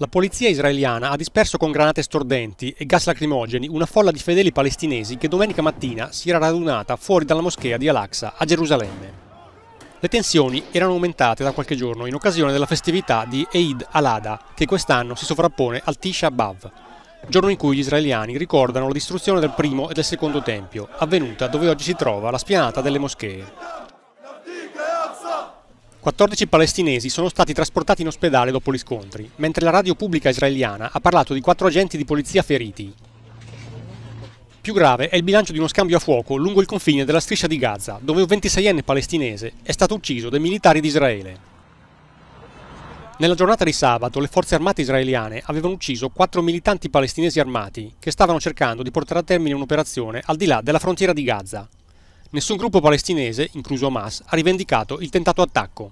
La polizia israeliana ha disperso con granate stordenti e gas lacrimogeni una folla di fedeli palestinesi che domenica mattina si era radunata fuori dalla moschea di Al-Aqsa a Gerusalemme. Le tensioni erano aumentate da qualche giorno in occasione della festività di Eid al-Adha, che quest'anno si sovrappone al Tisha B'Av, giorno in cui gli israeliani ricordano la distruzione del primo e del secondo tempio, avvenuta dove oggi si trova la spianata delle moschee. 14 palestinesi sono stati trasportati in ospedale dopo gli scontri, mentre la radio pubblica israeliana ha parlato di quattro agenti di polizia feriti. Più grave è il bilancio di uno scambio a fuoco lungo il confine della striscia di Gaza, dove un 26enne palestinese è stato ucciso dai militari di Israele. Nella giornata di sabato le forze armate israeliane avevano ucciso quattro militanti palestinesi armati che stavano cercando di portare a termine un'operazione al di là della frontiera di Gaza. Nessun gruppo palestinese, incluso Hamas, ha rivendicato il tentato attacco.